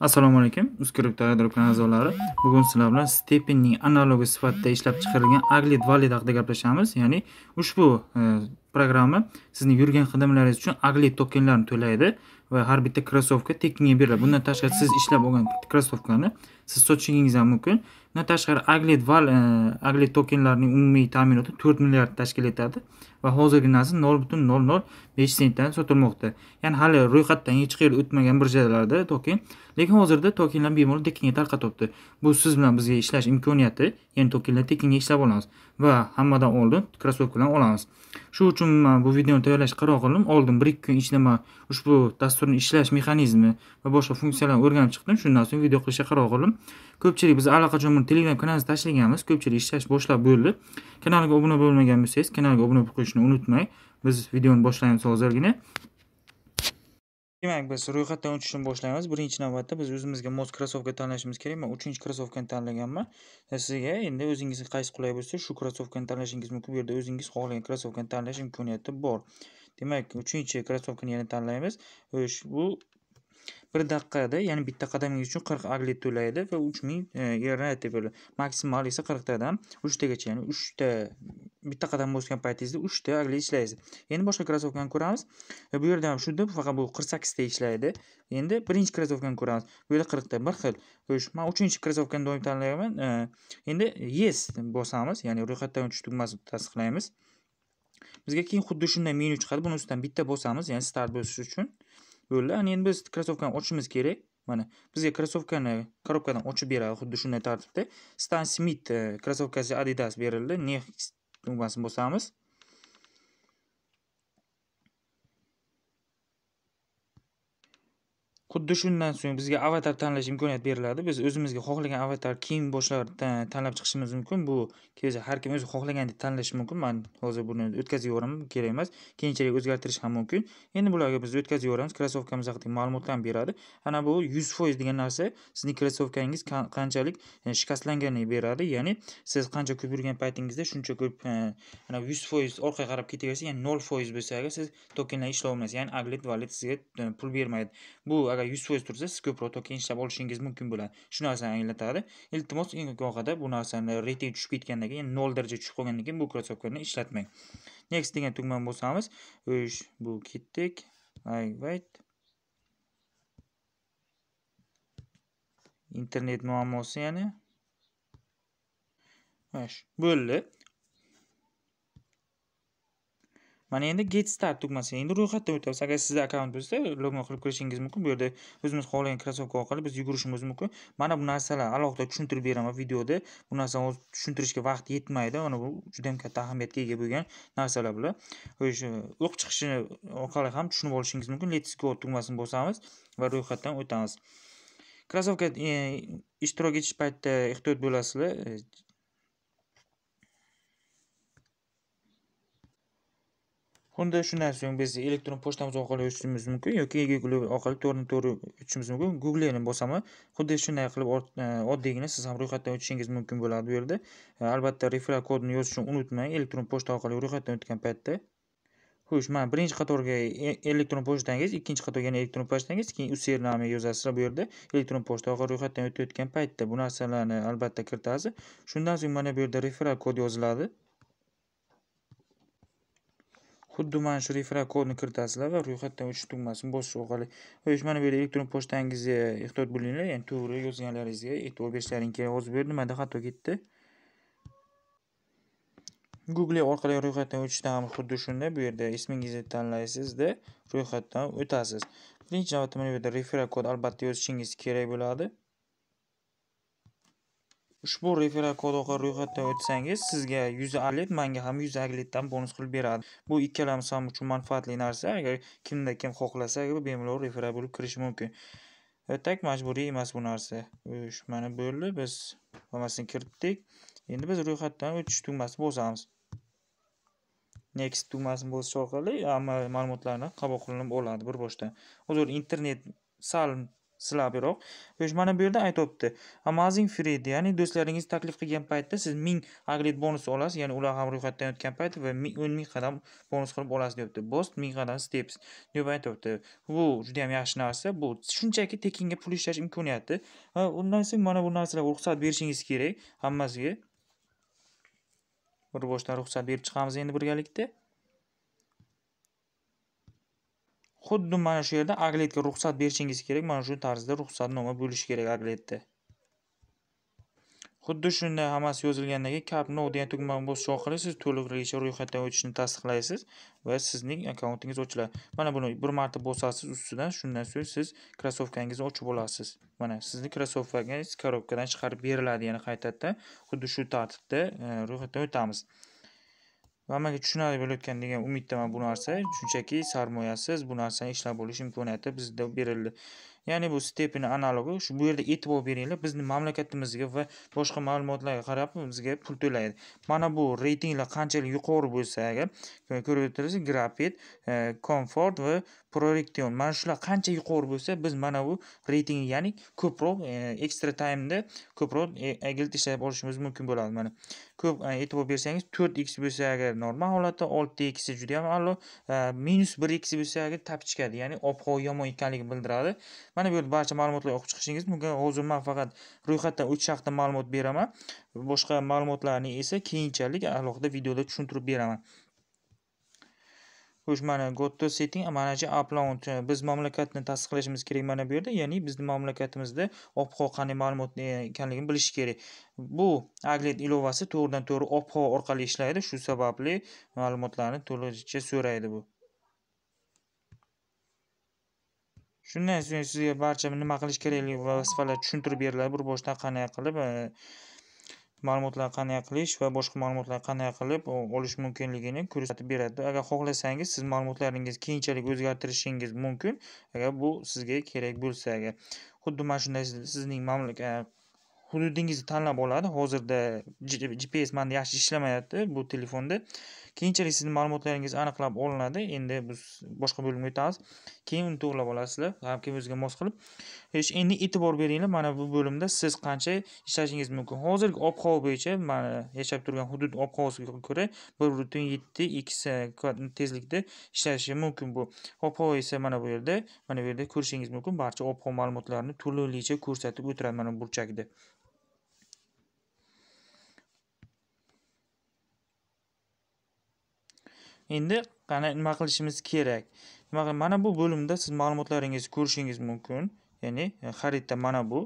assalomu alaykum uskript kanal a'zolari bugun sizlar bilan stepenning analogi sifatida ishlab chiqarilgan agli valit haqida gaplashamiz ya'ni ushbu e, programma sizni yurgan xidimlaringiz uchun agli tokenlarni to'laydi va har bitta krossovka tekinga beriladi bundan tashqari siz ishlab olgan krossovkani siz sotishingiz ham mumkin bundan tashqari aglet val aglet e, tokenlarning umumiy ta'minoti to'rt milliard tashkil etadi va hozirgi narsa nol butun nol nol besh sentdan sotilmoqda ya'ni hali ro'yxatdan hech qayerga o'tmagan birjalarda token lekin hozirda tokenlar bemalol tekinga tarqatyapti bu siz bilan bizga ishlash imkoniyati ya'ni tokenlar tekinga ishlab olamiz va hammadan oldin bilan olamiz shu uchun man bu videoni tayyorlash qaror qildim oldin bir ikki kun ichida man ushbu dasturni ishlash mexanizmi va boshqa funksiyalarni o'rganib chiqdim shundan so'ng video qilishga qaror qildim ko'pchilik biz allaqachon buni telegram kanalga tashlaganmiz ko'pchilik ishlash boshlab bo'ldi kanalga obuna bo'lmagan bo'lsangiz kanalga obuna bo'lib qo'yishni unutmang biz videoni boshlaymiz hozirgina Demak, biz ro'yxatdan o'tishni boshlaymiz. Birinchi navbatda biz o'zimizga mos krossovka tanlashimiz kerak. Men 3-krossovkani tanlaganman. E, sizga endi o'zingizga qaysi qulay bo'lsa, shu krossovkani tanlashingiz mumkin. Bu yerda o'zingiz xohlagan krossovkani tanlash imkoniyati bor. Demak, 3-krossovkani yana tanlaymiz. Bu bir daqiqada ya'ni bitta qadaming uchun 40 agli to'laydi va 3000 ming ernat deb maksimal esa 40 tadan 3 tagacha ya'ni 3 ta bitta qadam bosgan paytingizda 3 ta agli ishlaysiz endi boshqa krossovkani ko'ramiz bu yerda ham shunday faqat bu 48 ta ishlaydi endi birinchi krossovkani ko'ramiz bu yerda 40 ta bir xil xo'sh man uchinchi krossovkani doim tanlayman e, endi yes bosamiz ya'ni ro'yxatdan o'tish tugmasini tasdiqlaymiz bizga keyin xuddi shunday menyu chiqadi buni ustidan bitta bosamiz ya'ni start bo'lish uchun bo'ldi ana endi biz krossovkani ochishimiz kerak mana bizga krossovkani korobkadan ochib beradi xuddi shunday tartibda stan smit э, krossovkasi adidas berildi next tugmasini bosamiz xuddi shundan so'ng bizga avatar tanlash imkoniyati beriladi biz o'zimizga xohlagan avatar kiyim boshlardan tanlab chiqishimiz mumkin bu kelajak har kim o'zi xohlagandek tanlashi mumkin man hozir buni o'tkazib yuboraman kerak emas keyinchalik o'zgartirish ham mumkin endi bularga biz o'tkazib yuboramiz krossovkamiz haqidagi ma'lumotlarni beradi ana bu yuz foiz degan narsa sizning krossovkangiz qanchalik e, shikastlanganini beradi ya'ni siz qancha ko'p yurgan paytingizda shuncha ko'p e, ana yuz foiz orqaga qarab ketaversa ya'ni nol foiz bo'lsa agar siz tokenlar ishlolmaysiz ya'ni aglet valet sizga e, pul bermaydi bu agar yuz foiz tursa siz ko'proq toki ishlab olishingiz mumkin bo'ladi shu narsani anglatadi iltimos eng oxirida bu narsani reyting tushib ketgandan keyin nol daraja tushib qolgandan keyin bu krossovkani ishlatmang next degan tugmani bosamiz bu ketdik right internet muammosi ya'ni bo'ldi mana endi get start tugmasini endi ro'yxatdan o'tamiz agar sizda akkaunt bo'lsa logon qilib kirishingiz mumkin bu yerda o'zimiz xohlagan krossovka orqali biz yugurishimiz mumkin mana bu narsalar alohida tushuntirib beraman videoda bu narsani hozir tushuntirishga vaqt yetmaydi mana bu juda ham katta ahamiyatga ega bo'lgan narsalar bular o'sha o'q chiqishi orqali ham tushunib olishingiz mumkin lets go tugmasini bosamiz va ro'yxatdan o'tamiz krossovka e, ishtirok etish paytida ehtiyot bo'lasizlar shu narsa so'ng biz elektron pochtamiz orqali o'tishimiz mumkin yoki google orqali to'g'ridan to'g'ri o'tishimiz mumkin googleni bosam xuddi shunday qilib e, oddiygina siz ham ro'yxatdan o'tishingiz mumkin bo'ladi bu yerda e, albatta referal kodini yozishni unutmang elektron pochta orqali ro'yxatdan o'tgan paytda xo'sh mana birinchi qatorga e, elektron pochtangiz ikkinchi qatorga yana elektron pochtangiz keyin user nomini yozasizlar bu yerda elektron pochta orqali ro'yxatdan o'tayotgan paytda bu narsalarni albatta kiritasiz shundan so'ng mana bu yerda referal kod yoziladi xuddi mana shu referal kodni kiritasizlar va ro'yxatdan o'tish tugmasini bosish orqali va mana bu yerda elektron pochtangizga ehtiyot bo'linglar ya'ni to'g'ri yozganlaringizga e'tibor berishlaring kerak hozir bu yerda nimada xato ketdi google orqali ro'yxatdan o'tishda ham xuddi shunday bu yerda ismingizni tanlaysizda ro'yxatdan o'tasiz birinchi navbatda mana bu yerda referal kod albatta yozishingiz kerak bo'ladi ushbu referal kod orqali ro'yxatdan o'tsangiz sizga yuz aglit menga ham yuz aglitdan bonus qilib beradi bu ikkalamiz ham uchun manfaatli narsa agar kimda kim xohlasa bemalol referal bo'lib kirishi mumkin o'tak e, majburiy emas bu narsa mana bo'ldi biz hammasini kiritdik endi biz ro'yxatdan o'tish tugmasini bosamiz next tugmasini bosish orqali hamma ma'lumotlarni qabul qilinib oladi bir boshdan hozir internet sal silabroq xo'sh mana bu yerda aytyapti amazing free ya'ni do'stlaringiz taklif qilgan paytda siz ming aglit bonus olasiz ya'ni ular ham ro'yxatdan o'tgan payt va o'n ming qadam bonus qilib olasiz deyapti bost ming qadam steps deb aytyapti bu juda yam yaxshi narsa bu shunchaki tekinga pul ishlash imkoniyati va undan so'ng mana bu narsalarga ruxsat berishingiz kerak hammasiga bir boshdan ruxsat berib chiqamiz endi birgalikda xuddi mana shu yerda agletga ruxsat berishingiz kerak mana shu tarzda ruxsatnoma bo'lishi kerak agletda xuddi shunday hammasi yozilgandan keyin kap no degan tugmani bosish orqali siz to'lig'icha ro'yxatdan o'tishni tasdiqlaysiz va sizning akkauntingiz ochiladi mana buni bir marta bosasiz ustidan shundan so'ng siz krossovkangizni ochib olasiz mana sizni krossovkangiz korobkadan chiqarib beriladi yana qaytadan xuddi shu tartibda e, ro'yxatdan o'tamiz va amaliy tushunarli bo'layotgan degan umiddaman bu narsa shunchaki sarmoyasiz bu narsani ishlab bo'lish imkoniyati bizda berildi ya'ni bu stepeni analogi shu bu yerda e'tibor beringlar bizni mamlakatimizga va boshqa ma'lumotlarga qarab bizga pul to'laydi mana bu reytinglar qanchalik yuqori bo'lsa agar ko'rib o'tiribsiz grafit eh, komfort va prorektion mana shular qancha yuqori bo'lsa biz mana bu reyting ya'ni ko'proq ekstra taymda ko'proq e, agilt ishlab olishimiz mumkin bo'ladi mana ko'p e, e'tibor bersangiz to'rt x bo'lsa agar normal holatda olti x juda yam a'lo e, minus bir x bo'lsa agar tap chiqadi ya'ni ob havo yomon ekanligini bildiradi mana bu yerda barcha ma'lumotlar o'qib chiqishingiz mumkin hozir man faqat ro'yxatdan uch haqida ma'lumot beraman boshqa ma'lumotlarni esa keyinchalik alohida videoda tushuntirib beraman xo'sh mana gotto setting shu upload e, biz mamlakatni tasdiqlashimiz kerak mana bu yerda ya'ni bizni mamlakatimizda ob havo qanday ma'lumot e, ekanligini bilish kerak bu aglet ilovasi to'g'ridan to'g'ri ob havo orqali ishlaydi shu sababli ma'lumotlarni to'lig'icha so'raydi bu shundan so'ng sizga barcha nima qilish kerakligi va vazifalar tushuntirib beriladi bir boshdan qanday qilib e, ma'lumotlar qanday qilish va boshqa ma'lumotlar qanday qilib olish mumkinligini ko'rsatib beradi agar xohlasangiz siz ma'lumotlaringizni keyinchalik o'zgartirishingiz mumkin agar bu sizga kerak bo'lsa agar xuddi mana shunday sizning mamlakat e, hududingizni tanlab oladi hozirda gps manda yaxshi ishlamayapti bu telefonda keyinchalik sizni ma'lumotlaringiz aniqlab olinadi endi biz boshqa bo'limga o'tamiz keyin uni to'g'irlab olasizlar har mos qilib endi e'tibor beringlar mana bu bo'limda siz qancha ishlashingiz mumkin hozirgi ob havo bo'yicha mana yashab turgan hudud ob havosiga ko'ra bir butun yetti ikki tezlikda ishlashi mumkin bu ob havo esa mana bu yerda mana bu yerda ko'rishingiz mumkin barcha ob havo ma'lumotlarini to'liqligicha ko'rsatib o'tiradi mana burchakda Endi qani nima qilishimiz kerak? Nima mana bu bo'limda siz ma'lumotlaringizni ko'rishingiz mumkin. Ya'ni e, xarita mana bu.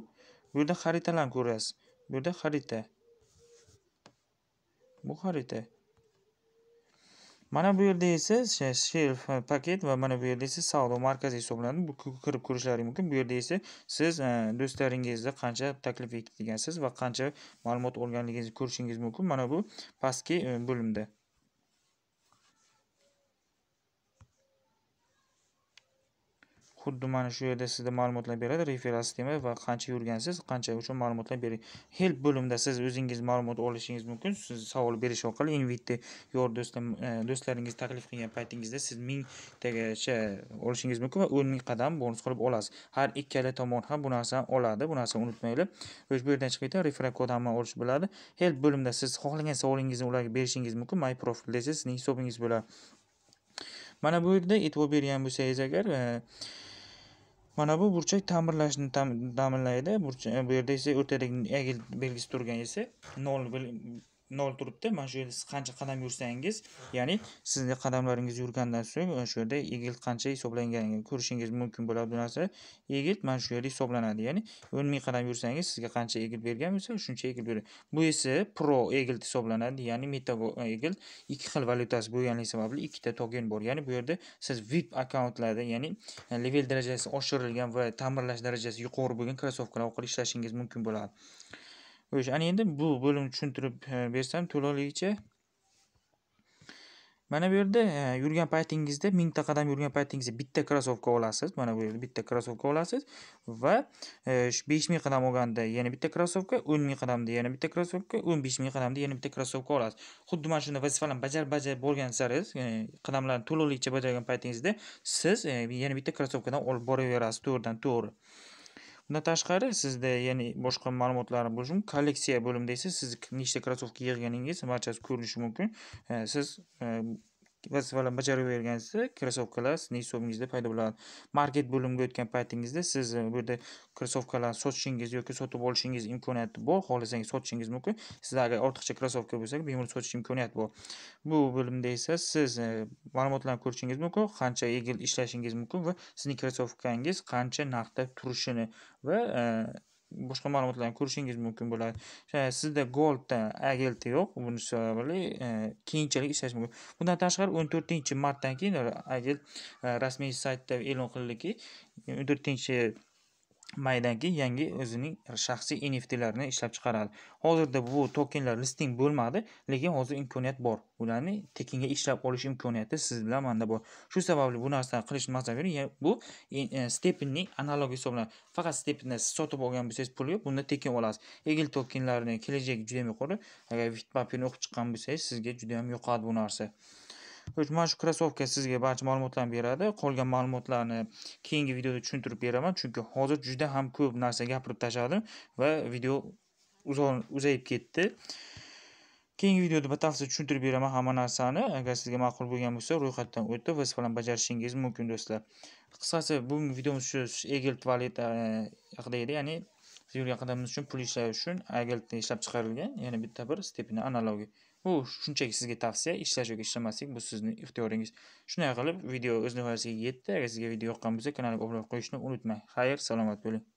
Bu yerda xaritalarni ko'rasiz. Bu yerda xarita. Bu xarita. Mana bu yerda esa shelf paket va mana bu yerda esa savdo markazi hisoblanadi. Bu kirib ko'rishlaringiz mumkin. Bu yerda esa siz e, do'stlaringizni qancha taklif etilgansiz va qancha ma'lumot olganligingizni ko'rishingiz mumkin. Mana bu pastki e, bo'limda. xuddi mana shu yerda sizga ma'lumotlar beradi referral sistema va qancha yurgansiz qancha uchun ma'lumotlar beradi help bo'limida siz o'zingiz ma'lumot olishingiz mumkin siz savol berish orqali invitni yor e, do'stlaringiz taklif qilgan paytingizda siz mingtagacha olishingiz mumkin va o'n ming qadam bonus qilib olasiz har ikkala tomon ham bu narsani oladi bu narsani unutmaylik bu yerdan chiqib ketadi referral kod hamma olish biladi help bo'limida siz xohlagan savolingizni ularga berishingiz mumkin my profil desa sizning hisobingiz bo'ladi mana bu yerda e'tibor bergan bo'lsangiz agar e, mana bu burchak ta'mirlashni ta'minlaydi bu yerda esa o'rtadagi egil belgisi turgan esa nol nol turibdi mana shu yerda siz qancha qadam yursangiz ya'ni sizni qadamlaringiz yurgandan so'ng mana shu yerda egilt qancha hisoblanganini ko'rishingiz mumkin bo'ladi bu narsa egilt mana shu yerda hisoblanadi ya'ni o'n ming qadam yursangiz sizga qancha egilt bergan bo'lsa shuncha egilt beradi bu esa pro egilt hisoblanadi ya'ni meta egilt ikki xil valyutasi bo'lganligi sababli ikkita token bor ya'ni bu yerda siz vip akkauntlarda ya'ni level darajasi oshirilgan va ta'mirlash darajasi yuqori bo'lgan krossovkalar orqali ishlashingiz mumkin bo'ladi o'sha ana endi bu bo'limni tushuntirib e, bersam to'laligicha mana bu yerda e, yurgan paytingizda mingta qadam yurgan paytingizda bitta krossovka olasiz mana bu yerda bitta krossovka olasiz va e, besh ming qadam olganda yana bitta krossovka o'n ming qadamda yana bitta krossovka o'n besh ming qadamda yana bitta krossovka olasiz xuddi mana shunday vazifalarni bajarib bajarib borgan ya'ni qadamlarni to'laligicha bajargan paytingizda siz yana bitta krossovkadan olib boraverasiz to'g'ridan to'g'ri Bundan tashqari sizda ya'ni boshqa ma'lumotlar bo'lishi mumkin. Kolleksiya bo'limida esa siz nechta krossovka yig'ganingiz barchasi ko'rinishi mumkin. Siz e, vazifalarni bajaraverganingizda krossovkalar sizning hisobingizda paydo bo'ladi market bo'limiga o'tgan paytingizda siz e, bu yerda krossovkalarni sotishingiz yoki sotib olishingiz imkoniyati bor xohlasangiz sotishingiz mumkin sizda agar ortiqcha krossovka bo'lsa bemalol sotish imkoniyati bor bu bo'limda esa siz e, ma'lumotlarni ko'rishingiz mumkin qancha yil ishlashingiz mumkin va sizning krossovkangiz qancha narxda turishini va e, boshqa ma'lumotlarni ko'rishingiz mumkin bo'ladi sizda goldda agilti yo'q buni sababli e, keyinchalik ishlash mumkin bundan tashqari o'n to'rtinchi martdan keyin agel rasmiy saytda e'lon qildiki o'n to'rtinchi maydanki yangi o'zining shaxsiy NFT'larini ishlab chiqaradi. Hozirda bu tokenlar listing bo'lmadi, lekin hozir imkoniyat bor. Ularni tekinga ishlab olish imkoniyati siz bilan menda bor. Shu sababli bu narsani qilish bering, bu e, e, Stepinning analogi hisoblanadi. Faqat Stepinni siz sotib olgan bo'lsangiz pul yo'q, bunda tekin olasiz. Egil tokenlarini kelajagi juda ham yuqori. Agar Bitpap'ni o'qib chiqqan bo'lsangiz, sizga juda ham yoqadi bu narsa. mana shu krossovka sizga barcha ma'lumotlarni beradi qolgan ma'lumotlarni keyingi videoda tushuntirib beraman chunki hozir juda ham ko'p narsa gapirib tashladim va video uzayib ketdi keyingi videoda batafsil tushuntirib beraman hamma narsani agar sizga ma'qul bo'lgan bo'lsa ro'yxatdan o'tib va siz bilan bajarishingiz mumkin do'stlar qisqasi bugungi videomiz shu egil valeta haqida edi ya'ni yo'lga qadamimiz uchun pul ishlash uchun agilda ishlab chiqarilgan yana bitta bir stepni analogi bu shunchaki sizga tavsiya ishlash yoki ishlamaslik bu sizni ixtiyoringiz shunday qilib video o'z nihoyasiga yetdi agar sizga video yoqqan bo'lsa kanalga obuna qo'yishni unutmang xayr salomat bo'ling